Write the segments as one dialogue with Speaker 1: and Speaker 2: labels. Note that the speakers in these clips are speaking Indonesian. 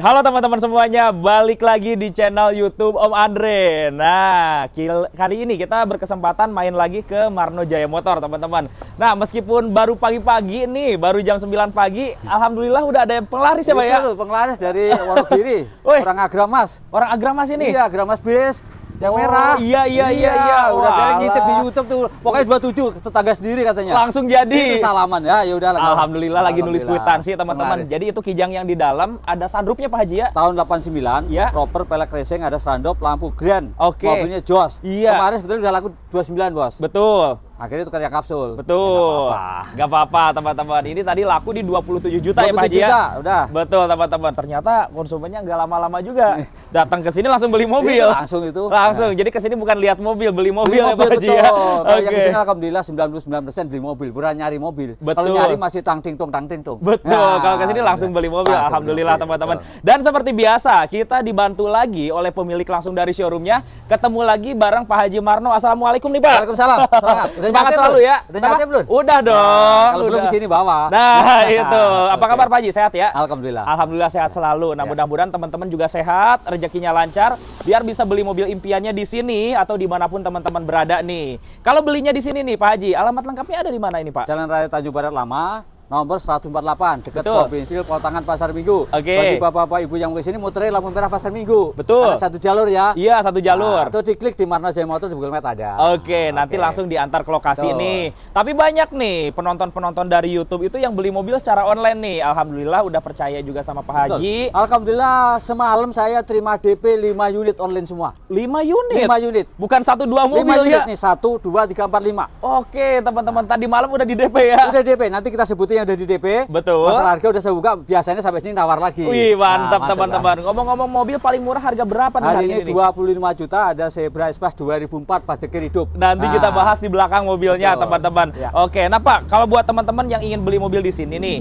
Speaker 1: halo teman-teman semuanya, balik lagi di channel YouTube Om Andre. Nah, kali ini kita berkesempatan main lagi ke Marno Jaya Motor, teman-teman. Nah, meskipun baru pagi-pagi nih, baru jam 9 pagi, alhamdulillah udah ada yang penglaris ya, Pak ya? Iya, penglaris dari Wonogiri, orang Agramas. Orang Agramas ini? Iya, Agramas Bis. Yang oh, merah. Iya, iya iya iya iya. Udah kayak ngintip di YouTube tuh. Pokoknya 27 tetangga sendiri katanya. Langsung jadi. Itu salaman ya, ya udah Alhamdulillah, Alhamdulillah lagi nulis kwitansi teman-teman. Jadi itu kijang yang di dalam ada sandrupnya Pak Haji ya. Tahun 89 ya. proper pelek racing ada sandrup lampu grand. Oke. Okay. Mobilnya Jos. Iya. Kemarin sebetulnya udah laku 29, Bos. Betul. Akhirnya itu kerja kapsul. Betul. Ya, gak apa-apa teman-teman. Ini tadi laku di 27 juta 27 ya Pak Haji ya. udah. Betul teman-teman. Ternyata konsumennya nggak lama-lama juga. Datang ke sini langsung beli mobil. Iya, langsung itu. Langsung. Ya. Jadi ke sini bukan lihat mobil, beli mobil, ya, ya? beli mobil ya Pak Haji ya. Oke. Okay. Yang sini alhamdulillah 99% beli mobil, bukan nyari mobil. Betul. Kalau nyari masih tang ting tung tang ting tung. Betul. Nah, Kalau ke sini langsung beli mobil langsung alhamdulillah teman-teman. Dan seperti biasa, kita dibantu lagi oleh pemilik langsung dari showroomnya. Ketemu lagi bareng Pak Haji Marno. Assalamualaikum nih Pak. Waalaikumsalam. Selamat. Semangat selalu ya. ya udah nyatet belum? Udah dong. Nah, kalau udah. belum kesini bawa. Nah, nah itu. Apa kabar Pak Haji? Sehat ya? Alhamdulillah. Alhamdulillah sehat selalu. Nah, iya. mudah-mudahan teman-teman juga sehat, rezekinya lancar, biar bisa beli mobil impiannya di sini atau dimanapun teman-teman berada nih. Kalau belinya di sini nih Pak Haji, alamat lengkapnya ada di mana ini Pak? Jalan Raya Tanjung Barat Lama, nomor 148 dekat Betul. Bensil Pasar Minggu. Oke. Okay. Bagi bapak-bapak ibu yang sini muternya lampu merah Pasar Minggu. Betul. Ada satu jalur ya. Iya satu jalur. Nah, itu diklik di Marna Jaya Motor di Google Maps ada. Oke okay, nah, nanti okay. langsung diantar ke lokasi Betul. nih. Tapi banyak nih penonton-penonton dari YouTube itu yang beli mobil secara online nih. Alhamdulillah udah percaya juga sama Pak Haji. Alhamdulillah semalam saya terima DP 5 unit online semua. 5 unit? 5 unit. Bukan satu dua mobil 5 unit ya? nih, 1, 2, 3, 4, 5. Oke teman-teman tadi malam udah di DP ya? Udah DP, nanti kita sebutin yang ada di DP. Betul. Masalah harga udah saya buka, biasanya sampai sini nawar lagi. Wih, nah, mantap teman teman-teman. Ngomong-ngomong mobil paling murah harga berapa nih hari, puluh ini? Hari ini 25 juta ada Zebra ribu 2004 pas deker hidup. Nanti nah. kita bahas di belakang mobilnya teman-teman. Ya. Oke, nah Pak, kalau buat teman-teman yang ingin beli mobil di sini nih,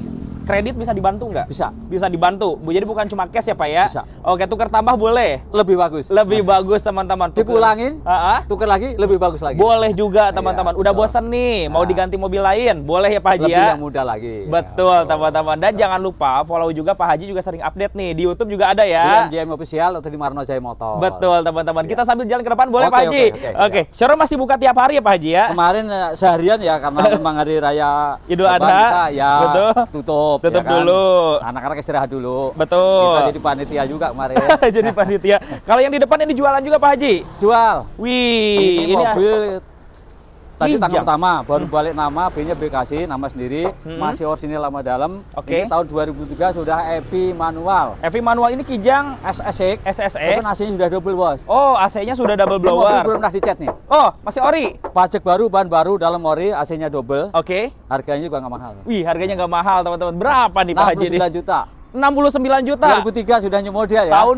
Speaker 1: kredit bisa dibantu nggak? Bisa. Bisa dibantu. Bu, Jadi bukan cuma cash ya Pak ya? Bisa. Oke, tukar tambah boleh. Lebih bagus. Lebih nah. bagus teman-teman. Dipulangin? uh tukar lagi, lebih bagus lagi. Boleh juga iya, teman-teman. Udah bosen nih, nah. mau diganti mobil lain, boleh ya Pak Haji lebih ya? yang muda lagi. Iya, betul teman-teman. Dan iya. jangan lupa follow juga Pak Haji juga sering update nih di YouTube juga ada ya. Di MJM Official atau di Marno Jaya Motor. Betul teman-teman. Kita sambil jalan ke depan boleh Pak Haji. Oke. Okay, okay, okay. Showroom masih buka tiap hari ya Pak Haji ya? Kemarin eh, seharian ya karena memang hari raya Idul Adha. Ya, Betul. tutup tutup. Tutup ya kan? dulu. Anak-anak istirahat dulu. Betul. Kita jadi panitia juga kemarin. jadi panitia. Kalau yang di depan ini jualan juga Pak Haji? Jual. Wih, ini, ini mobil Tadi Kijang. tanggal pertama baru hmm. balik nama B-nya BKC nama sendiri hmm. masih orisinil lama dalam. Oke. Okay. Ini tahun 2003 sudah EPI manual. EPI manual ini Kijang SSE SSE. Itu AC-nya sudah double bos. Oh, AC-nya sudah double blower. Ini belum pernah dicat nih. Oh, masih ori. Pajak baru, bahan baru, dalam ori, AC-nya double. Oke. Okay. Harganya juga nggak mahal. Wih, harganya nggak mahal, teman-teman. Berapa nih Pak Haji? 69 juta. 69 juta. 2003 sudah new model ya. Tahun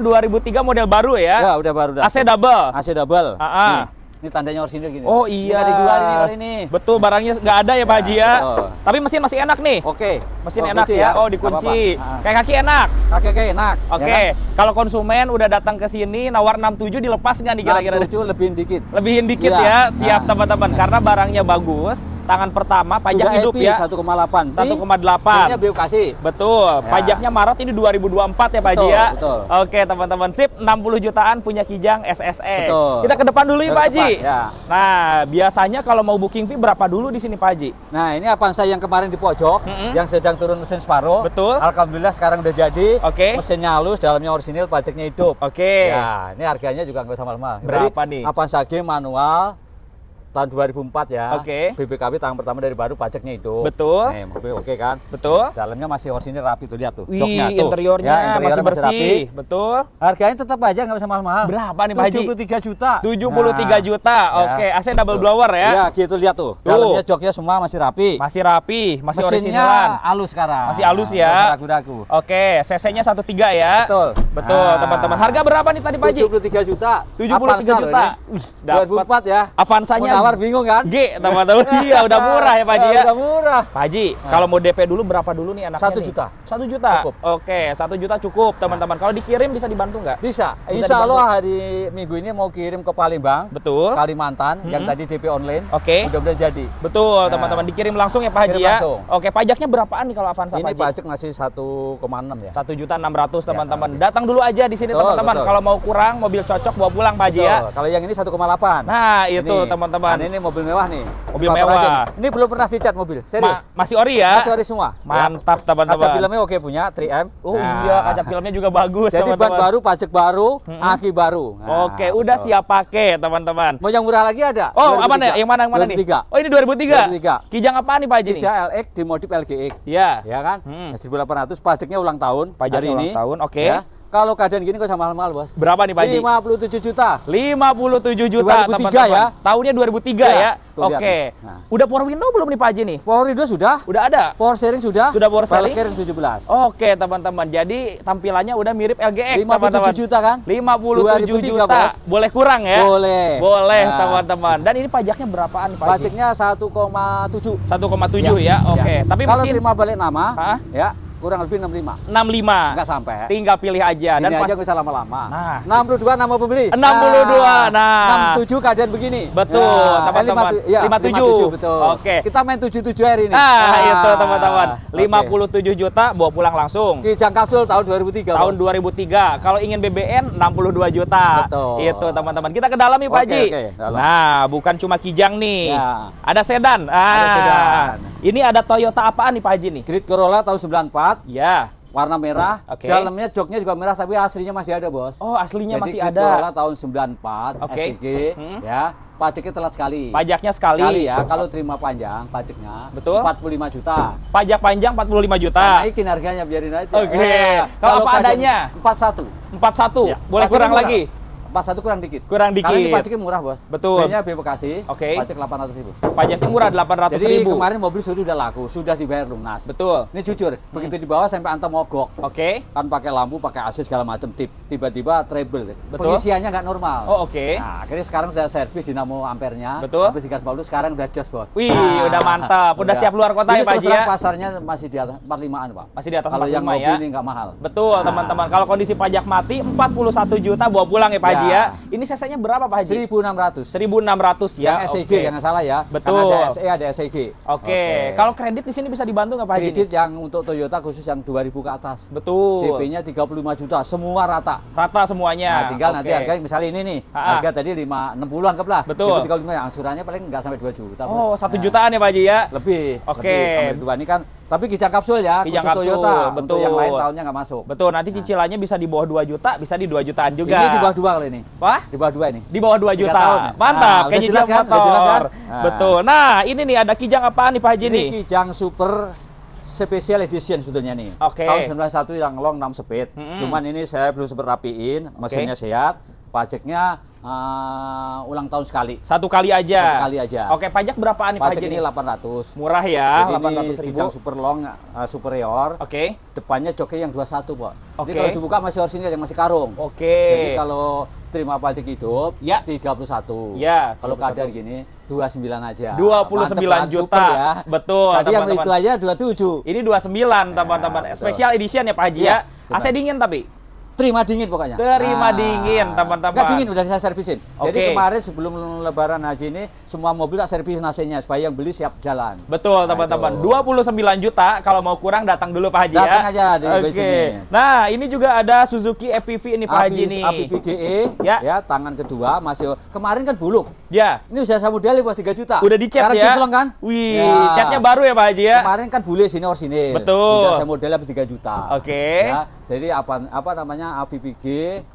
Speaker 1: 2003 model baru ya. Ya, udah baru. Dah. AC double. AC double. Uh ah, ah. -huh. Hmm. Ini tandanya orsinil gini. Oh iya. Ini dijual ini kali ini. Betul, barangnya nggak ada ya Pak Haji ya. Tapi mesin masih enak nih. Oke. Mesin oh, enak ya. ya. Oh dikunci. Kayak kaki enak. Kaki kaki enak. Oke. Ya kan? Kalau konsumen udah datang ke sini nawar 67 dilepas nggak nih kira-kira? 67 lebihin dikit. Lebihin dikit iya. ya. Nah. Siap teman-teman. Karena barangnya bagus. Tangan pertama pajak hidup ya. 1,8. 1,8. Ini bio kasih. Betul. Ya. Pajaknya Maret ini 2024 ya Pak Haji ya. Oke teman-teman sip 60 jutaan punya Kijang SSE. Betul. Kita ke depan dulu ya Pak Haji. Ya. Nah, biasanya kalau mau booking fee berapa dulu di sini Pak Haji? Nah, ini Avanza yang kemarin di pojok, mm -hmm. yang sedang turun mesin separuh. Betul. Alhamdulillah sekarang udah jadi. Oke. Okay. Mesinnya halus, dalamnya orisinil, pajaknya hidup. Oke. Okay. Ya, ini harganya juga nggak sama-sama. Berapa Jadi, nih? Avanza G manual, tahun 2004 ya. Oke. Okay. BBKB tahun pertama dari baru pajaknya itu. Betul. Nih, mobil oke okay kan? Betul. Dalamnya kan masih orisinil rapi tuh lihat tuh. Wih, joknya tuh. Interiornya, ya, interiornya masih bersih. Masih rapi. Betul. Harganya tetap aja nggak bisa mahal-mahal. Berapa nih Pak Haji? 73 juta. 73 nah, juta. Ya. Oke, okay. Ya, AC double blower ya. Iya, gitu lihat tuh. tuh. Dalamnya joknya semua masih rapi. Masih rapi, masih orisinilan. halus sekarang. Masih halus nah, ya. Ragu-ragu. Oke, CC-nya 13 ya. Betul. Betul, nah. teman-teman. Nah. Harga berapa nih tadi Pak Haji? 73 juta. 73 Avanza juta. Wih, 2004 ya. Avansanya nawar bingung kan? G, teman-teman. iya, udah murah ya Pak Haji ya. Udah murah. Pak Haji, nah. kalau mau DP dulu berapa dulu nih anaknya? Satu juta. Satu juta. Cukup. Oke, satu juta cukup teman-teman. Nah. Kalau dikirim bisa dibantu nggak? Bisa. bisa Insya Allah hari Minggu ini mau kirim ke Palembang. Betul. Kalimantan hmm. yang tadi DP online. Oke. Okay. Udah-udah jadi. Betul, nah. teman-teman. Nah. Dikirim langsung ya Pak Haji ya. Langsung. Oke, pajaknya berapaan nih kalau Avanza Ini Pak Haji? pajak masih 1,6 ya. Satu juta enam ratus ya, teman-teman. Datang dulu aja di sini teman-teman. Kalau mau kurang mobil cocok bawa pulang Pak Haji ya. Kalau yang ini 1,8. Nah, itu teman-teman. Nah, Ini mobil mewah nih. Mobil Bapak mewah. Aja Ini belum pernah dicat mobil, serius. Ma masih ori ya? Masih ori semua. Mantap teman-teman. Kaca filmnya oke punya, 3M. Oh nah. iya, kaca filmnya juga bagus Jadi ban baru, pajak baru, hmm. aki baru. Nah, oke, gitu. udah siap pakai teman-teman. Mau yang murah lagi ada? Oh, 2003. apa nih? Yang mana yang mana 2003. nih? Oh, ini 2003. 2003. Kijang apa nih Pak Haji Kijang LX dimodif LGX. Iya. Ya kan? Hmm. 1800 pajaknya ulang tahun. Pajaknya ulang tahun, oke. Okay. Ya kalau keadaan gini kok sama mahal-mahal, Bos. Berapa nih, Pak Haji? 57 juta. 57 juta, 2003 teman-teman. Iya, ya. Tahunnya 2003 ya. ya? Oke. Okay. Nah. Udah power window belum nih, Pak Haji nih? Power window sudah. Udah ada. Power steering sudah. Sudah power steering. Power steering 17. Oke, okay, teman-teman. Jadi tampilannya udah mirip LGX, teman-teman. 57 teman -teman. juta kan? 57 2003, juta. Bos. Boleh kurang ya? Boleh. Boleh, nah. teman-teman. Nah. Dan ini pajaknya berapaan Pak Haji? Pajaknya 1,7. 1,7 ya. ya. Oke. Okay. Ya. Tapi kalau mesin... terima balik nama, Hah? ya Kurang lebih 65. 65. Enggak sampai. Tinggal pilih aja. Gini Dan pas... aja bisa lama-lama. Nah. 62 nama pembeli. 62. Nah. nah. 67 keadaan begini. Betul, nah, eh, teman-teman. Ya, teman Ya, 57. 57. Betul. Oke. Okay. Kita main 77 hari ini. Nah, nah. itu teman-teman. 57 Okay. juta bawa pulang langsung. Kijang kapsul tahun 2003. Tahun 2003. Kalau ingin BBN 62 juta. Betul. Itu teman-teman. Kita ke dalam ya, Pak Haji. Okay, okay. Nah, bukan cuma Kijang nih. Ya. Ada sedan. Ah. Ada sedan. Ini ada Toyota apaan nih Pak Haji nih? Grid Corolla tahun 94 coklat. Iya. Yeah. Warna merah. Oke. Okay. Dalamnya joknya juga merah tapi aslinya masih ada, Bos. Oh, aslinya Jadi masih ada. Jadi tahun 94 okay. SCG hmm. ya. Pajaknya telat sekali. Pajaknya sekali. sekali ya, kalau terima panjang pajaknya. Betul. 45 juta. Pajak panjang 45 juta. Nah, naikin harganya biarin aja. Oke. Okay. Nah, ya. Kalau apa adanya? 41. 41. Ya. Boleh Pajaknya kurang murah. lagi pas satu kurang dikit. Kurang dikit. Karena ini pajaknya murah, Bos. Betul. Biayanya biaya Bekasi, okay. pajak 800 ribu. Pajaknya murah 800 Jadi, ribu. Jadi kemarin mobil sudah udah laku, sudah dibayar lunas. Betul. Ini jujur, hmm. begitu dibawa sampai antam mogok. Oke. Okay. Kan pakai lampu, pakai AC segala macam tip. Tiba-tiba treble. Betul. Pengisiannya nggak normal. Oh, oke. Okay. Nah, akhirnya sekarang sudah servis dinamo ampernya. Betul. Habis gas baru sekarang udah jos, Bos. Wih, nah. udah mantap. Udah, udah siap luar kota ini ya, Pak Ji ya? pasarnya masih di atas 45-an, Pak. Masih di atas Kalau yang mobil ya? ini nggak mahal. Betul, nah. teman-teman. Kalau kondisi pajak mati 41 juta bawa pulang ya, Pak ya. Ini sesanya berapa Pak Haji? 1600. 1600 ya. Yang SEG okay. jangan salah ya. Betul. Karena ada SE ada SEG. Oke. Okay. Okay. Kalau kredit di sini bisa dibantu nggak Pak Haji? Kredit yang untuk Toyota khusus yang 2000 ke atas. Betul. DP-nya 35 juta semua rata. Rata semuanya. Nah, tinggal okay. nanti harga misalnya ini nih. Ha -ha. Harga tadi 560 60 anggaplah. Betul. 35 ya. angsurannya paling nggak sampai 2 juta. Oh, 1 nah. jutaan ya Pak Haji ya. Lebih. Oke. Okay. Lebih. Dua ini kan tapi kijang kapsul ya, kijang kapsul, Toyota. Betul. Untuk yang lain tahunnya nggak masuk. Betul. Nanti nah. cicilannya bisa di bawah dua juta, bisa di dua jutaan juga. Ini di bawah dua kali ini. Wah? Di bawah dua ini. Di bawah dua juta. Tahun. Mantap, nah, kayak kijang kan? kan? Nah. Betul. Nah, ini nih ada kijang apa nih Pak Haji ini nih? kijang super special edition sebetulnya nih. Oke. Okay. Tahun satu yang long enam speed. -hmm. Cuman ini saya perlu sempat rapiin, mesinnya okay. sehat, pajaknya uh, ulang tahun sekali. Satu kali aja. Satu kali aja. Oke, pajak berapa nih pajak, pajak ini? Murah ya, delapan ratus ribu. super long, uh, superior. Oke. Okay. Depannya joknya yang dua satu, Pak. Oke. Okay. Jadi kalau dibuka masih orsinil yang masih karung. Oke. Okay. Jadi kalau terima pajak hidup ya satu. Ya, kalau keadaan gini dua sembilan aja. Dua puluh sembilan juta. Ya. Betul, Tadi teman -teman. yang itu aja 27. Ini 29 teman-teman. Ya, Spesial edition ya Pak Haji iya, ya. ya. AC dingin tapi terima dingin pokoknya. Terima nah, dingin teman-teman. Enggak dingin udah saya servisin. Okay. Jadi kemarin sebelum lebaran haji ini semua mobil tak servis nasinya supaya yang beli siap jalan. Betul, nah, teman-teman. 29 juta kalau mau kurang datang dulu Pak Haji ya. datang ya. aja di okay. sini. Nah, ini juga ada Suzuki FPV e ini Pak Api, Haji ini. FPV GE ya. ya, tangan kedua masih kemarin kan buluk. Ya. Ini usia saya muda bawah 3 juta. Udah dicat ya. Sekarang kan? Wih, ya. catnya baru ya Pak Haji ya. Kemarin kan bule sini or sini. Betul. saya modelnya habis 3 juta. Oke. Okay. Ya, jadi apa apa namanya APV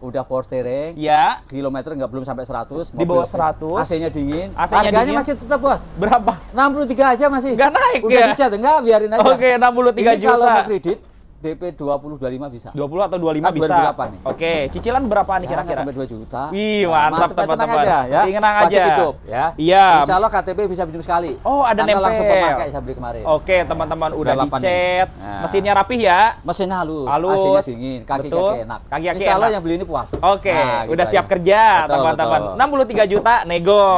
Speaker 1: udah power steering. Ya. Kilometer nggak belum sampai 100, di bawah 100. AC-nya dingin. ac Harganya masih tetap, Bos. Berapa? 63 aja masih. Nggak naik Udah ya? Udah dicat, enggak biarin aja. Oke, okay, 63 Ini juta. kalau kredit, DP 20 25 bisa. 20 atau 25 kan ah, bisa. 2008 nih. Ya. Oke, cicilan berapa nih kira-kira? Sampai 2 juta. Wih, nah, mantap teman-teman. Aja, ya. Tenang aja. Hidup, ya. Iya. Insya Allah KTP bisa pinjam sekali. Oh, ada Anda nempel. langsung pemakai saya beli kemarin. Oke, teman-teman udah dicet. Nah. Mesinnya rapih ya. Mesinnya halus. Halus. AC-nya dingin, kaki-kaki enak. Kaki-kaki Insya Allah yang beli ini puas. Oke, nah, gitu udah siap kerja teman-teman. 63 juta nego.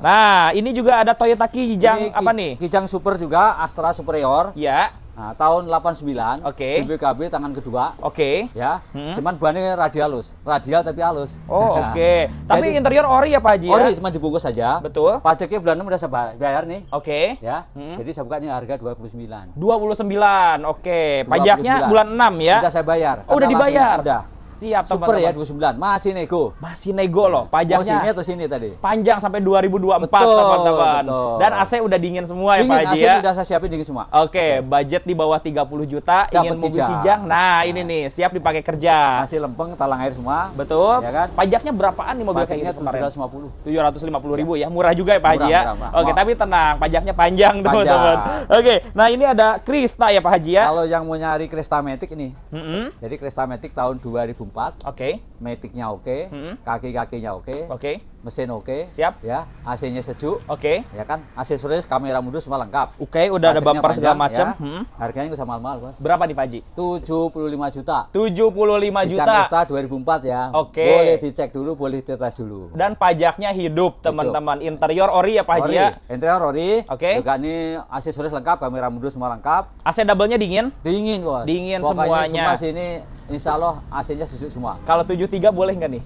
Speaker 1: Nah, ini juga ada Toyota Kijang apa nih? Kijang Super juga, Astra Superior. Ya Nah, tahun 89 okay. BBKB tangan kedua. Oke. Okay. Ya. Hmm. Cuman bannya radial halus. Radial tapi halus. Oh, nah. oke. Okay. tapi jadi, interior ori ya, Pak Haji? Ya? Ori ya? cuma dibungkus saja. Betul. Pajaknya bulan 6 udah saya bayar nih. Oke. Okay. Ya. Hmm. Jadi saya bukanya harga 29. 29. Oke. Okay. Pajaknya 29. bulan 6 ya. Sudah saya bayar. Oh, udah dibayar. Udah. Masih ya teman-teman. Super ya sembilan masih nego. Masih nego loh, pajaknya. Oh, sini atau sini tadi? Panjang sampai 2024 teman-teman. Dan AC udah dingin semua ya, dingin, ya Pak Haji ya. sudah saya siapin dingin semua. Oke, okay, budget di bawah 30 juta, Dapet ingin mobil kijang. kijang. Nah, nah, ini nih, siap dipakai kerja. Masih lempeng, talang air semua. Betul. Ya kan? Pajaknya berapaan nih mobil Pajaknya kemarin? 750. 750 ribu iya. ya, murah juga ya Pak Haji ya. Oke, okay, tapi tenang, pajaknya panjang teman-teman. Oke, okay, nah ini ada Krista ya Pak Haji ya. Kalau yang mau nyari Krista Matic ini. Mm -hmm. Jadi Krista Matic tahun ribu 2024. Oke. Okay. metiknya oke, okay, hmm. kaki-kakinya oke, okay, okay. mesin oke, okay, siap, ya, AC-nya sejuk, oke, okay. ya kan, aksesoris kamera mundur semua lengkap. Oke, okay, udah ada bumper panjang, segala macam. Ya, hmm. Harganya nggak sama mahal bos. Berapa nih Pak Ji? 75 juta. 75 juta. Jakarta 2004 ya. Oke. Okay. Boleh dicek dulu, boleh dites dulu. Dan pajaknya hidup teman-teman. Interior ori ya Pak ya. Interior ori. Oke. Okay. Juga ini aksesoris lengkap, kamera mundur semua lengkap. AC double-nya dingin? Dingin bos. Dingin Pokoknya semuanya. Semua sini Insya Allah AC-nya sejuk semua. Kalau tujuh tiga boleh nggak nih?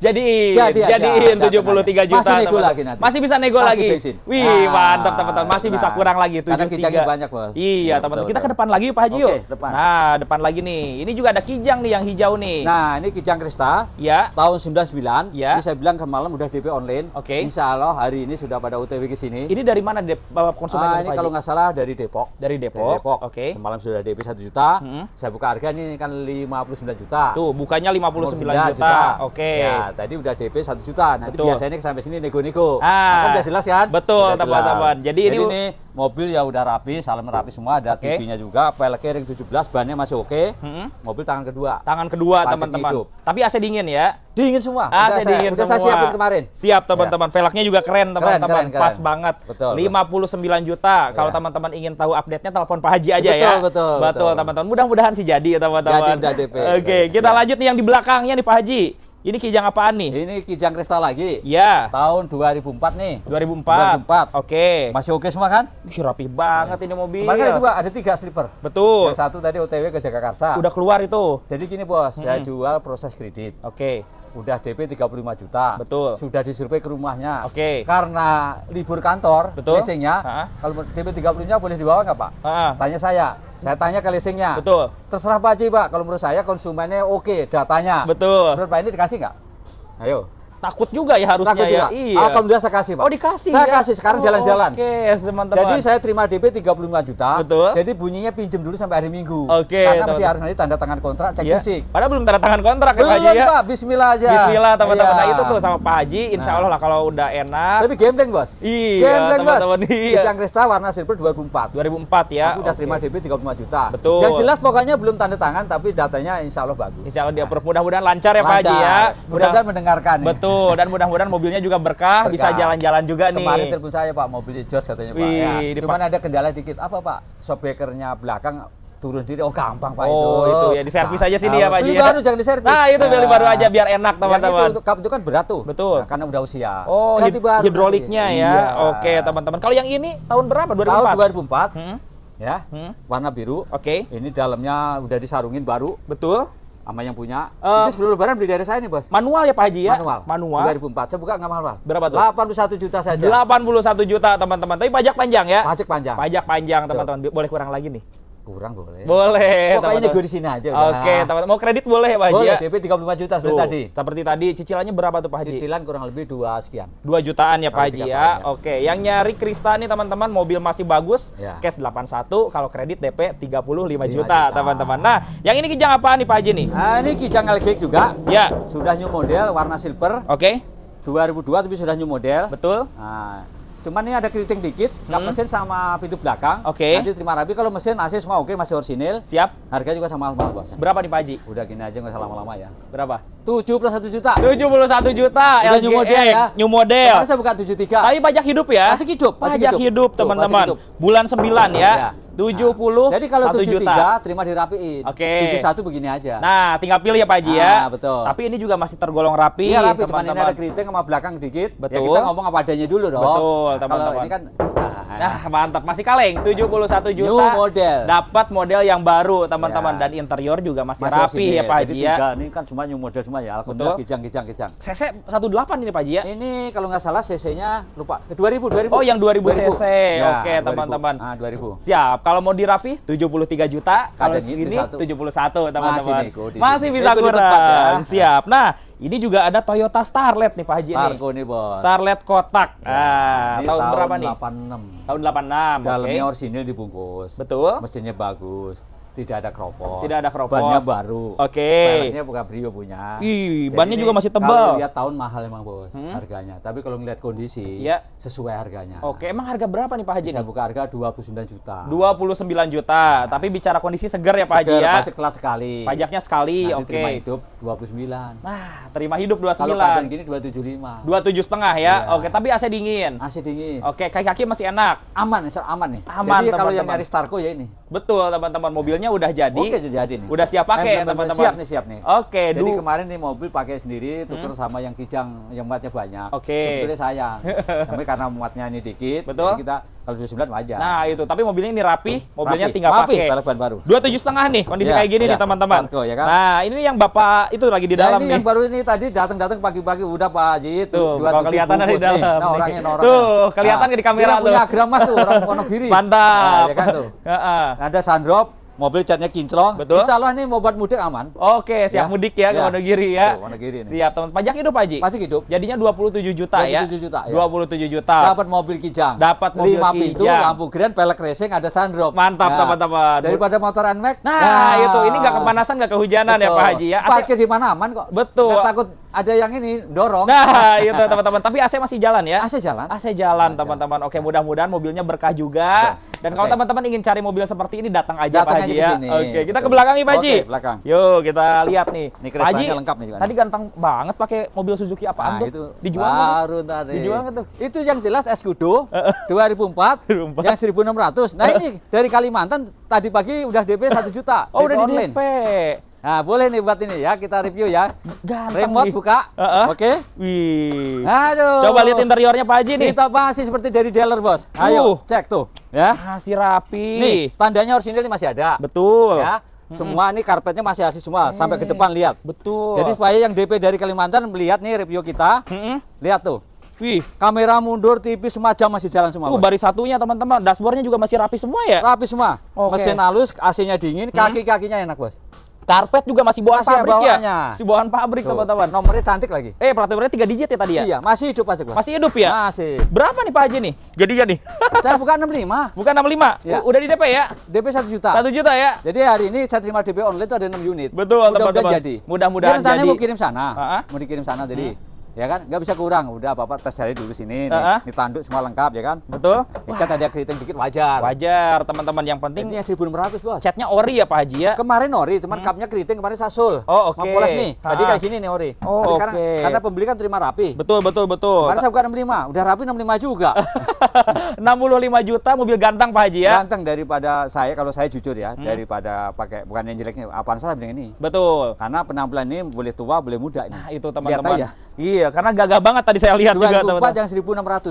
Speaker 1: jadiin, jadi jadiin tujuh puluh tiga juta. Masih nego lagi nanti. Masih bisa nego lagi. Wih, nah, mantap teman-teman. Masih nah, bisa kurang lagi tujuh tiga. Karena banyak bos. Iya, iya teman-teman. Kita ke depan lagi Pak Haji yuk. depan. Nah depan lagi nih. Ini juga ada kijang nih yang hijau nih. Nah ini kijang kristal. Ya. Tahun 99. Ya. Ini saya bilang kemarin udah DP online. Oke. Okay. Insya Allah hari ini sudah pada OTW ke sini. Ini dari mana Bapak eh, konsumen? Ah, ini kalau nggak salah dari Depok. Dari Depok. Dari Depok. Oke. Okay. Semalam sudah DP satu juta. Hmm. Saya buka harga ini kan 59 juta. Tuh bukanya 59, 59 juta. juta. Oke. Okay. Ya, tadi udah DP satu juta. Nanti Betul. biasanya sampai sini nego-nego. Ah. Maka udah jelas kan? Betul, teman-teman. Jadi, Jadi ini ini mobil ya udah rapi, salam rapi semua, ada okay. TV-nya juga, peleknya ring 17, bannya masih oke. Okay. Hmm. Mobil tangan kedua. Tangan kedua, teman-teman. Tapi AC dingin ya? Dingin semua. AC udah dingin saya, semua. saya siapin kemarin. Siap, iya. teman-teman. Ya. Velgnya juga keren, teman-teman. Pas keren. banget. Betul. 59 juta. Ya. Kalau teman-teman ingin tahu update-nya telepon Pak Haji aja ya. betul, ya. Betul, betul. Betul, teman-teman. Mudah-mudahan sih jadi teman-teman. Jadi udah DP. Oke, okay. kita ya. lanjut nih yang di belakangnya nih Pak Haji. Ini kijang apaan nih? Ini kijang kristal lagi. Iya. Tahun 2004 nih. 2004. 2004. Oke. Okay. Masih oke semua kan? Ih, rapi banget nah. ini mobil. Kemarin ada dua, ada tiga slipper. Betul. Yang satu tadi OTW ke Jakarta. Udah keluar itu. Jadi gini bos, hmm. saya jual proses kredit. Oke. Okay udah DP 35 juta. Betul. Sudah disurvei ke rumahnya. Oke. Okay. Karena libur kantor, Betul. leasingnya, ha? kalau DP 35 boleh dibawa nggak Pak? Ha? Tanya saya. Saya tanya ke leasingnya. Betul. Terserah Pak Haji Pak, kalau menurut saya konsumennya oke okay, datanya. Betul. Menurut Pak ini dikasih nggak? Ayo takut juga ya harusnya takut ya. juga. ya. Iya. Alhamdulillah saya kasih, Pak. Oh, dikasih. Saya ya? kasih sekarang jalan-jalan. Oh, Oke, okay. teman-teman. Jadi saya terima DP 35 juta. Betul. Jadi bunyinya pinjem dulu sampai hari Minggu. Oke. Okay, Karena harus nanti tanda tangan kontrak, cek fisik. Iya. fisik. Padahal belum tanda tangan kontrak belum, ya, Pak Haji ya. Pak, bismillah aja. Bismillah, teman-teman. Nah, iya. Nah, itu tuh sama Pak Haji, insya nah. Allah lah kalau udah enak. Tapi gambling, Bos. Iya, gambling, teman -teman, Iya. Kijang Krista warna silver 2004. 2004 ya. Aku udah okay. terima DP 35 juta. Betul. Yang jelas pokoknya belum tanda tangan tapi datanya insya Allah bagus. Insya Allah dia mudah-mudahan lancar ya Pak Haji ya. Mudah-mudahan mendengarkan. Ya. Betul. Tuh, dan mudah-mudahan mobilnya juga berkah, berkah. bisa jalan-jalan juga Kemarin nih. Kemarin telepon saya Pak, mobilnya jos katanya Pak. Ya. Wih, ya. Cuman ada kendala dikit. Apa Pak? Shockbreakernya belakang turun diri oh gampang pak oh, itu oh itu ya di servis nah, aja sini nah, ya pak Beli ya. baru jangan di servis nah itu beli nah. baru aja biar enak teman-teman itu, kap itu kan berat tuh betul nah, karena udah usia oh hid baru hidroliknya ya iya. oke teman-teman kalau yang ini tahun berapa 2004 tahun 2004 hmm? ya hmm? warna biru oke okay. ini dalamnya udah disarungin baru betul sama yang punya. Uh, eh, itu sebelum lebaran beli dari saya nih, Bos. Manual ya, Pak Haji ya? Manual. Manual. 2004. Saya buka nggak manual. Berapa tuh? 81 juta saja. 81 juta, teman-teman. Tapi pajak panjang ya? Pajak panjang. Pajak panjang, teman-teman. Boleh kurang lagi nih kurang boleh. Boleh. Pokoknya nego di sini aja. Oke, okay, teman mau kredit boleh ya Pak Haji? Boleh, ya? DP 35 juta seperti tadi. Seperti tadi cicilannya berapa tuh Pak Haji? Cicilan kurang lebih 2 sekian. 2 jutaan ya Pak Haji ya? ya. Oke, okay. yang nyari Krista nih teman-teman mobil masih bagus, ya. cash 81 kalau kredit DP 35 lima juta. teman-teman. Nah, yang ini kijang apaan nih Pak Haji nih? Nah, ini kijang LG juga. Ya. Sudah new model warna silver. Oke. Okay. 2002 tapi sudah new model. Betul. Nah, Cuman ini ada keriting dikit, kap hmm. mesin sama pintu belakang. Oke. Okay. Nanti terima rapi kalau mesin AC semua oke, masih orisinil. Siap. Harga juga sama mahal bosnya. Berapa nih Pak Haji? Udah gini aja nggak usah lama-lama ya. Berapa? 71 juta. 71 juta Udah LGE, new model ya. ya. New model. Harusnya bukan 73. Tapi pajak hidup ya. Pajak hidup. Pajak, pajak hidup, teman-teman. Bulan 9 ya. ya. 70 nah, Jadi kalau 73 juta. terima dirapiin. Oke. Okay. 71 begini aja. Nah, tinggal pilih ya Pak Haji ya. nah, ya. betul. Tapi ini juga masih tergolong rapi, Iya, rapi teman -teman. cuman ini ada keriting sama belakang dikit. Ya, betul. Ya kita ngomong apa adanya dulu dong. Betul, teman-teman. Nah, ini kan nah, nah, mantap. Masih kaleng 71 juta. New model. Dapat model yang baru, teman-teman ya. dan interior juga masih, masih rapi ya Pak Haji ya. Ini kan cuma new model cuma lama ya alkoholnya kijang kijang kijang. CC 18 ini Pak Ji ya? Ini kalau nggak salah CC-nya lupa. 2000 eh, 2000. Oh yang 2000, 2000. CC. Ya, Oke, teman-teman. Ah 2000. Siap. Kalau mau dirapi 73 juta, kalau segini 71 teman-teman. Masih, Masih bisa kurang. ya. Siap. Nah, ini juga ada Toyota Starlet nih Pak Haji Starco nih. nih bos. Starlet kotak. Ya, nah, ini tahun, tahun berapa nih? Tahun 86. Tahun 86. Dalamnya okay. orisinil dibungkus. Betul. Mesinnya bagus. Tidak ada keropos. Tidak ada keropos. Bannya baru. Oke. Okay. Bannya bukan Brio punya. Ih, bannya juga masih tebal. Kalau lihat tahun mahal emang bos hmm? harganya. Tapi kalau ngeliat kondisi, ya. sesuai harganya. Oke, okay. emang harga berapa nih Pak Haji? Saya buka harga sembilan juta. Dua puluh sembilan juta. Nah. Tapi bicara kondisi segar ya Pak seger, Haji ya. Pajak kelas sekali. Pajaknya sekali, oke. Okay. Terima hidup sembilan. Nah, terima hidup 29. Kalau badan gini Dua tujuh setengah ya. ya. Oke, okay. tapi AC dingin. AC dingin. Oke, kaki-kaki masih enak. Aman, aman nih. Aman, Jadi kalau yang nyari Starco ya ini. Betul, teman-teman. Mobilnya udah jadi. Oke, jadi nih. Udah siap pakai, eh, ya, teman-teman. Siap nih, siap nih. Oke, okay, Jadi kemarin nih mobil pakai sendiri, tuker hmm? sama yang kijang, yang muatnya banyak. Oke. Okay. Sebetulnya sayang Tapi karena muatnya ini dikit, Betul. kita kalau sembilan wajar. Nah, itu. Tapi mobilnya ini rapi, mobilnya rapi, tinggal rapi, pakai. Rapi, baru dua tujuh setengah nih, kondisi ya, kayak gini ya, nih, iya. teman-teman. Ya kan? Nah, ini yang Bapak itu lagi di nah, dalam ini nih. yang baru ini tadi datang-datang pagi-pagi udah Pak Haji itu. Tuh, kelihatan dari dalam. Nah, nih. Nah, orangnya, orangnya. Tuh, kelihatan nah, di kamera tuh. Punya agama tuh orang Ponogiri. Mantap. Nah, ya kan tuh. Ada sandrop, mobil catnya kinclong. Betul. Insya Allah ini mau buat mudik aman. Oke, siap ya. mudik ya, ya. ke Wonogiri ya. Tuh, Wonogiri ini. Siap, teman. Pajak hidup, Haji? Pajak hidup. Jadinya 27 juta 27 ya. 27 juta. Ya. 27 ya. juta. Dapat mobil kijang. Dapat mobil 5 kijang. lampu grand, pelek racing, ada sunroof. Mantap, ya. teman-teman. Ya. Daripada motor Nmax. Nah, nah, itu. Ini nggak kepanasan, nggak kehujanan Betul. ya, Pak Haji ya. AC... Parkir di mana aman kok. Betul. Nggak takut ada yang ini dorong. Nah, itu teman-teman. Tapi AC masih jalan ya? AC jalan. AC jalan, teman-teman. Oke, mudah-mudahan mobilnya berkah juga. Dan kalau teman-teman ingin cari mobil seperti ini datang aja datang Pak ya. Oke, okay, kita ke belakang nih Pak Haji. Okay, belakang. Yuk, kita lihat nih. Ini Pak Haji lengkap nih. Tadi ganteng banget pakai mobil Suzuki apa nah, tuh? Itu Dijual baru tadi. Dijual tuh. Itu yang jelas S Kudo 2004, 2004. yang 1600. Nah, ini dari Kalimantan tadi pagi udah DP 1 juta. Oh, udah di DP. Nah, boleh nih buat ini ya, kita review ya. Gampang Remote nih. buka. Uh -uh. Oke. Okay. Wih. Aduh. Coba lihat interiornya Pak Haji nih. Kita masih seperti dari dealer, Bos. Ayo, cek tuh, ya. Masih rapi. Nih, tandanya orisinil masih ada. Betul. Ya. Semua ini karpetnya masih asli semua, hey. Eh, sampai ke depan lihat. Betul. Jadi supaya yang DP dari Kalimantan melihat nih review kita. -hmm. Lihat tuh. Wih, kamera mundur, TV semacam masih jalan semua. Tuh, baris satunya teman-teman, dashboardnya juga masih rapi semua ya? Rapi semua. Okay. Mesin halus, AC-nya dingin, kaki-kakinya enak, Bos. Karpet juga masih bawaan masih ya pabrik ya, ya. Masih bawaan pabrik teman-teman. Nomornya cantik lagi. Eh, plat nomornya 3 digit ya tadi ya? Iya, masih hidup Pak Jago. Masih hidup ya? Masih. Berapa nih Pak Haji nih? Jadinya nih. Saya bukan 65. Bukan 65. Ya. udah di DP ya? DP 1 juta. 1 juta ya? Jadi hari ini saya terima DP online itu ada 6 unit. Betul, teman-teman. Mudah-mudahan jadi. Mudah-mudahan jadi. Rencananya mau kirim sana. Uh -huh. Mau dikirim sana jadi. Hmm ya kan nggak bisa kurang udah bapak tes dari dulu sini nih, uh -huh. nih tanduk semua lengkap ya kan betul ikat ada keriting dikit wajar wajar teman-teman yang penting ini yang ratus bos catnya ori ya Pak Haji ya kemarin ori cuman hmm. kapnya keriting kemarin sasul oh oke okay. mau nih ah. tadi kayak gini nih ori oh oke okay. karena pembeli kan terima rapi betul betul betul Karena saya bukan lima, udah rapi enam lima juga Enam puluh lima juta mobil ganteng Pak Haji ya ganteng daripada saya kalau saya jujur ya hmm. daripada pakai bukan yang jeleknya apaan saya bilang ini betul karena penampilan ini boleh tua boleh muda ini. nah itu teman-teman ya? iya Iya, karena gagah banget tadi saya lihat 24 juga. 24 yang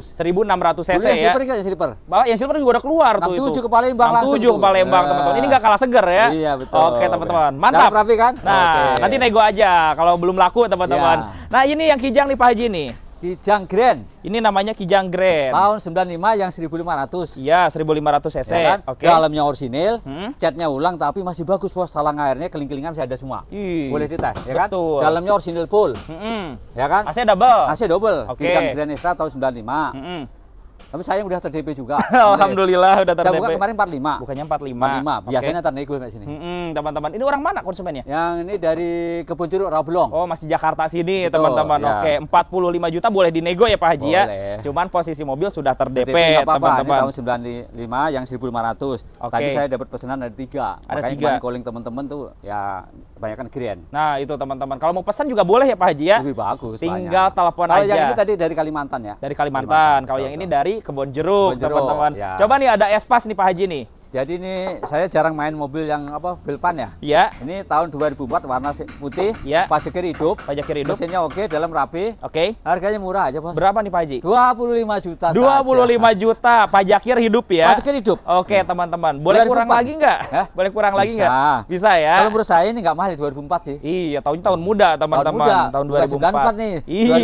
Speaker 1: 1600. 1600 cc ya. yang ya. Silver kan silver. Bah, yang silver juga udah keluar tuh itu. 7 ke Palembang langsung. 7 ke Palembang, nah. teman-teman. Ini enggak kalah seger ya. Iya, betul. Oke, teman-teman. Mantap. Rapi kan? Nah, okay. nanti nego aja kalau belum laku, teman-teman. Ya. Nah, ini yang Kijang nih Pak Haji nih. Kijang Grand, Ini namanya Kijang Grand Tahun 95 yang 1500. Iya, 1500 cc. Ya kan? Oke. Okay. Dalamnya orsinil, hmm? catnya ulang tapi masih bagus bos. Talang airnya keling-kelingan masih ada semua. Ih, Boleh dites, ya kan? Betul. Dalamnya orsinil full. Hmm -hmm. Ya kan? AC double. AC double. Okay. Grand Extra tahun 95. Hmm -hmm. Tapi saya udah terdp juga. Ya, Alhamdulillah udah terdp. Saya buka kemarin 45. Bukannya 45. 45. Biasanya okay. ternego sampai sini. teman-teman, ini orang mana konsumennya? Yang ini dari Kebun Jeruk Rablong. Oh, masih Jakarta sini, teman-teman. Ya. Oke, 45 juta boleh dinego ya Pak Haji ya. boleh. ya. Cuman posisi mobil sudah terdp, teman-teman. Tahun 95 yang 1500. Okay. Tadi saya dapat pesanan ada tiga. Ada 3 tiga. calling teman-teman tuh ya kebanyakan grand. Nah, itu teman-teman. Kalau mau pesan juga boleh ya Pak Haji ya. Lebih bagus. Tinggal banyak. telepon Kalo aja. yang ini tadi dari Kalimantan ya. Dari Kalimantan. Kalau yang ini dari dari kebon jeruk, teman-teman. Ya. Coba nih ada espas nih Pak Haji nih. Jadi ini saya jarang main mobil yang apa Belpan ya. Iya. Ini tahun 2004 warna putih. Iya. Pajak kiri hidup. Pajak kiri hidup. Mesinnya oke, dalam rapi. Oke. Okay. Harganya murah aja bos. Berapa nih Pak Haji? 25 juta. 25 saja. juta. Pajak kiri hidup ya. Pajak kiri hidup. Oke okay, hmm. teman-teman. Boleh Boleh kurang lagi nggak? Boleh kurang lagi nggak? Bisa ya. Kalau menurut saya ini nggak mahal di 2004 sih. Iya. Tahunnya tahun muda teman-teman. Tahun, tahun 2004. 2004 nih. Iya.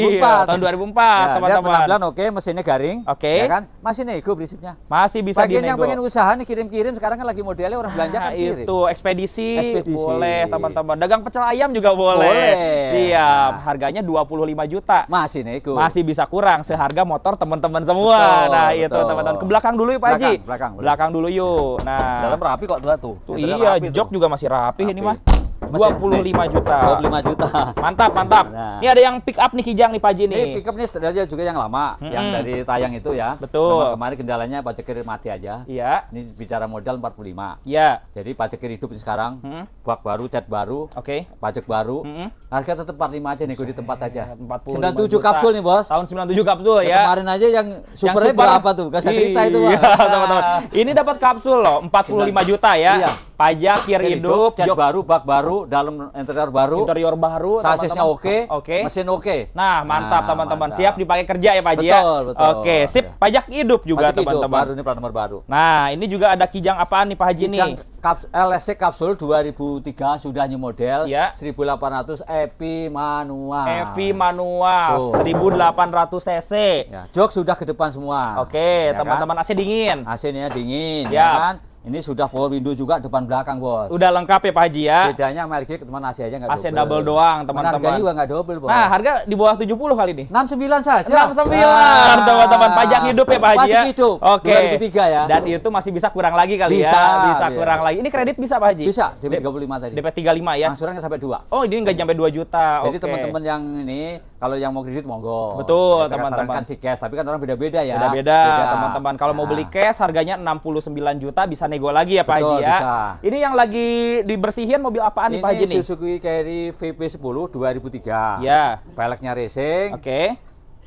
Speaker 1: 2004. Tahun 2004 ya, teman-teman. Penampilan oke, mesinnya garing. Oke. Okay. Ya kan? Masih nego prinsipnya. Masih bisa Bagian yang pengen usaha nih kirim kirim sekarang kan lagi modelnya orang belanja kan ah, kirim. Itu ekspedisi, ekspedisi. boleh teman-teman. Dagang pecel ayam juga boleh. boleh. Siap. Nah. Harganya 25 juta. Masih nego. Masih bisa kurang seharga motor teman-teman semua. Betul, nah, betul. itu teman-teman. Ke belakang dulu ya Pak Haji. Belakang, belakang, dulu yuk. Nah, dalam rapi kok tuh tuh. iya, jok juga masih rapi, rapi. ini mah. Dua puluh lima juta. Dua puluh lima juta. Mantap, mantap. Nah. Ini ada yang pick up nih Kijang nih Pak Jini Ini pick up nih sebenarnya juga yang lama, hmm. yang dari tayang itu ya. Betul. Memang kemarin kendalanya pajak mati aja. Iya. Ini bicara modal empat puluh lima Iya. Jadi pajak hidup sekarang, hmm. buak baru, cat baru, oke, okay. pajak baru. Hmm. Harga tetap lima aja nih gue di tempat aja. sembilan tujuh kapsul nih, Bos. Tahun sembilan tujuh kapsul ya. Kemarin aja yang yang super, berapa tuh? Kasih cerita itu, Iya, teman-teman. Ini dapat kapsul loh, lima juta ya. Iya. Pajak kir hidup, cat baru, bak baru baru, dalam interior baru. Interior baru, sasisnya oke, okay, okay. mesin oke. Okay. Nah, mantap nah, teman-teman. Nah, Siap dipakai kerja ya Pak Haji ya. Betul, betul. Oke, okay. sip. Ya. Pajak hidup juga teman-teman. Baru ini plat nomor baru. Nah, ini juga ada kijang apaan nih Pak Haji kijang nih? Kaps LSC Kapsul 2003 sudah new model ya. 1800 EPI manual. EPI manual Tuh. 1800 cc. Ya, jok sudah ke depan semua. Oke, okay, ya kan? teman-teman kan? AC dingin. AC-nya dingin. Ya Siap. Ya kan? Ini sudah power window juga depan belakang, Bos. Udah lengkap ya Pak Haji ya. Bedanya sama LG teman AC aja nggak double. AC double doang, teman-teman. Harganya juga nggak double, Bos. Nah, harga di bawah 70 kali nih. 69 saja. 69, ah. teman-teman. Pajak hidup ya Pak Haji Pajak ya. hidup. Oke. 2003 ya. Dan itu masih bisa kurang lagi kali bisa, ya. Bisa bisa iya. kurang lagi. Ini kredit bisa Pak Haji? Bisa, DP 35 tadi. DP 35 ya. Angsurannya sampai 2. Oh, ini nggak sampai 2 juta. Jadi teman-teman yang ini kalau yang mau kredit monggo. Betul, teman-teman. Kan si cash, tapi kan orang beda-beda ya. Beda-beda, teman-teman. Kalau mau beli nah. cash harganya 69 juta bisa nego lagi ya Pak Betul, Haji ya. Bisa. Ini yang lagi dibersihin mobil apaan ini nih Pak Haji nih? Ini Suzuki Carry VP10 2003. Ya. Peleknya racing. Oke. Okay.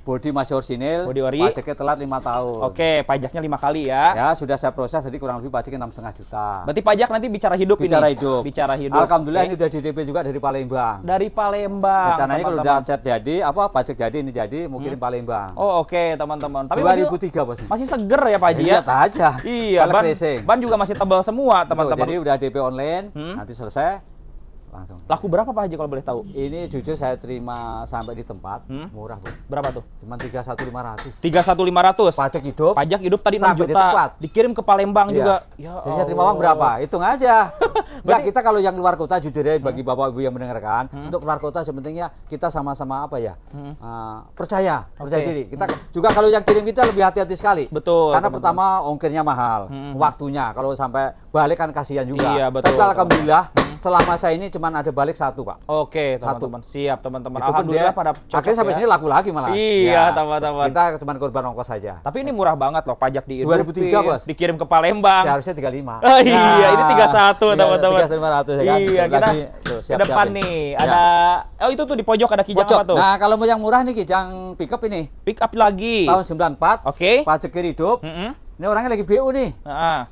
Speaker 1: Bodi Masyur Sinil. Bodi ori. Pajaknya telat lima tahun. Oke, pajaknya lima kali ya. Ya, sudah saya proses jadi kurang lebih pajaknya setengah juta. Berarti pajak nanti bicara hidup bicara ini. hidup. Bicara hidup. Alhamdulillah okay. ini udah DDP juga dari Palembang. Dari Palembang. Rencananya kalau udah cat jadi apa pajak jadi ini jadi mungkin hmm. Palembang. Oh, oke okay, teman-teman. Tapi 2003 Bos. Masih seger ya Pak Haji ya? Iya aja. Iya, ban, ban juga masih tebal semua teman-teman. Jadi udah DP online, hmm? nanti selesai langsung. Laku berapa Pak Haji kalau boleh tahu? Ini jujur saya terima sampai di tempat, hmm? murah Bu. Berapa tuh? Cuma 31500. 31500. Pajak hidup. Pajak hidup tadi sampai 6 juta. Di tempat. Dikirim ke Palembang iya. juga. Ya Jadi saya terima uang berapa? Hitung aja. Nah, kita kalau yang luar kota jujur ya bagi hmm? Bapak Ibu yang mendengarkan, hmm? untuk luar kota sebetulnya kita sama-sama apa ya? Hmm? Uh, percaya, okay. percaya diri. Kita hmm. juga kalau yang kirim kita lebih hati-hati sekali. Betul. Karena betul. pertama ongkirnya mahal, hmm. waktunya kalau sampai balik kan kasihan juga. Iya, betul. Tapi alhamdulillah betul selama saya ini cuma ada balik satu pak oke teman-teman siap teman-teman itu alhamdulillah dia, pada cocok akhirnya sampai ya. sini laku lagi malah iya ya, teman-teman ya, kita cuma korban ongkos saja tapi ini murah banget loh pajak di 2003 tiga bos dikirim ke Palembang seharusnya 35 oh, ah, iya nah, ini 31 iya, teman-teman 3500 ya kan? iya kita tuh, siap, ke depan siapin. nih ya. ada ya. oh itu tuh di pojok ada kijang pojok. apa tuh nah kalau mau yang murah nih kijang pickup ini Pickup lagi tahun 94 oke okay. pajak hidup mm ini orangnya lagi BU nih.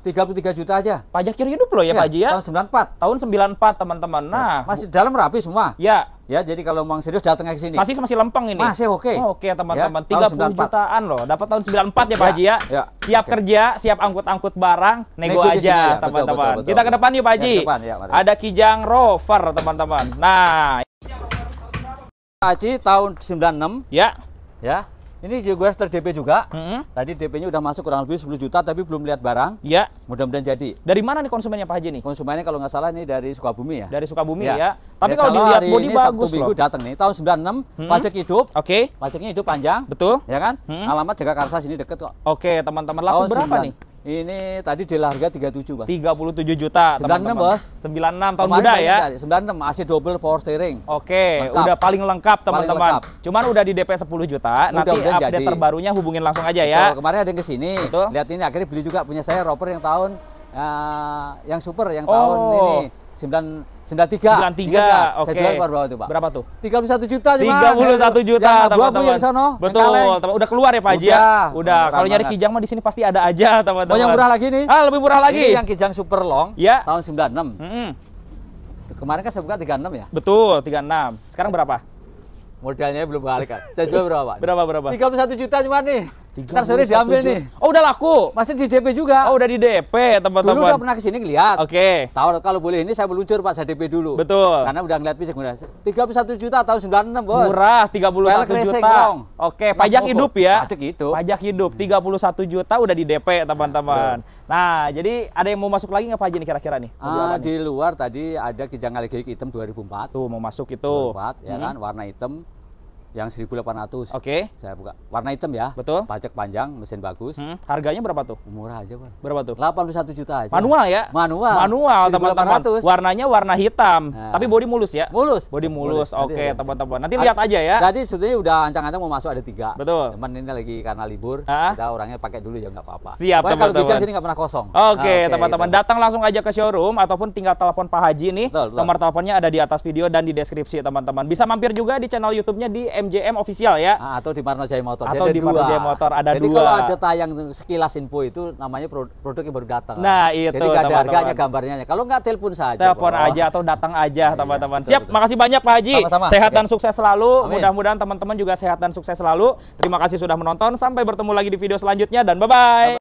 Speaker 1: Tiga puluh tiga juta aja. Pajak kiri hidup loh ya, ya Pak Haji ya. Tahun sembilan empat. Tahun sembilan empat teman-teman. Iya. Nah, masih dalam rapi semua. Ya. Ya, jadi kalau memang serius datang ke sini. Sasis masih lempeng ini. Masih oke. Okay. Oh, oke okay, teman-teman. Ya, tiga puluh jutaan loh. Dapat tahun sembilan empat ya Pak ya, Haji ya. ya. Siap okay. kerja, siap angkut-angkut barang, nego, nego aja ya. teman-teman. Ya. Kita ke depan yuk Pak Haji. Ya, ya, Ada Kijang Rover teman-teman. Nah, Pak Haji tahun 96. Ya. Ya. Ini Jaguar terdp juga. Mm -hmm. Tadi DP-nya udah masuk kurang lebih 10 juta tapi belum lihat barang. Iya. Mudah-mudahan jadi. Dari mana nih konsumennya Pak Haji nih? Konsumennya kalau nggak salah ini dari Sukabumi ya. Dari Sukabumi ya. ya. Tapi ya, kalau dilihat bodi ini bagus Sabtu Minggu datang nih tahun 96 hmm. pajak hidup. Oke. Okay. Pajaknya hidup panjang. Betul. Ya kan? Hmm. Alamat Jakarta sini deket kok. Oke, okay, teman-teman laku tahun berapa 9. nih? Ini tadi di harga 37, puluh 37 juta, Sembilan teman -teman. Bos. 96 tahun Kemarin muda ya. Sembilan 96 masih double power steering. Oke, lengkap. udah paling lengkap, teman-teman. Cuman udah di DP 10 juta, udah, nanti udah update jadi. terbarunya hubungin langsung aja ya. Betul. Kemarin ada yang ke sini. Lihat ini akhirnya beli juga punya saya roper yang tahun uh, yang super yang oh. tahun ini. Oh sembilan sembilan tiga sembilan tiga oke okay. jual berapa tuh pak berapa tuh tiga puluh satu juta tiga puluh satu juta ya, teman-teman yang sono betul teman udah keluar ya pak Haji ya udah kalau nyari kijang mah di sini pasti ada aja teman-teman oh yang murah lagi nih ah lebih murah lagi ini yang kijang super long ya tahun sembilan enam kemarin kan saya buka tiga enam ya betul tiga enam sekarang berapa modalnya belum balik kan saya jual berapa berapa berapa tiga puluh satu juta cuma nih Ntar sore diambil nih. Oh udah laku. Masih di DP juga. Oh udah di DP teman-teman. Dulu udah pernah kesini lihat. Oke. Okay. Tahu kalau boleh ini saya meluncur Pak saya DP dulu. Betul. Karena udah ngeliat fisik udah. 31 juta tahun 96 bos. Murah 31 Pelek juta. Oke okay. pajak Mas, hidup ya. Pajak hidup. Pajak hidup 31 juta udah di DP teman-teman. Nah jadi ada yang mau masuk lagi nggak Pak Haji nih kira-kira nih? Ah, di luar tadi ada kijang alergi hitam 2004. Tuh mau masuk itu. 2004 ya hmm. kan warna hitam yang 1800. Oke. Okay. Saya buka warna hitam ya. Betul. Pajak panjang, mesin bagus. Hmm. Harganya berapa tuh? Murah aja, Bang. Berapa tuh? 81 juta aja. Manual ya? Manual. Manual, teman-teman. Warnanya warna hitam, nah. tapi bodi mulus ya? Mulus. Bodi mulus. Oke, okay, ya. teman-teman. Nanti, lihat aja ya. Tadi sebetulnya udah ancang-ancang mau masuk ada tiga. Betul. teman ini lagi karena libur, Hah? kita orangnya pakai dulu ya nggak apa-apa. Siap, teman-teman. Kalau sini nggak pernah kosong. Oke, okay, nah, teman-teman. Datang langsung aja ke showroom ataupun tinggal telepon Pak Haji nih. Betul, betul. Nomor teleponnya ada di atas video dan di deskripsi, teman-teman. Bisa mampir juga di channel YouTube-nya di M MJM official ya. Ah, atau di Marno Jaya Motor. Atau di Marno Jaya Motor ada Jadi dua. kalau ada tayang sekilas info itu namanya produk yang baru datang. Nah, itu. Jadi ada teman gambarnya. Kalau nggak telepon saja. Telepon aja atau datang aja, iya, teman-teman. Iya, Siap, betul. makasih banyak Pak Haji. Sama -sama. Sehat dan sukses selalu. Mudah-mudahan teman-teman juga sehat dan sukses selalu. Terima kasih sudah menonton. Sampai bertemu lagi di video selanjutnya dan bye-bye.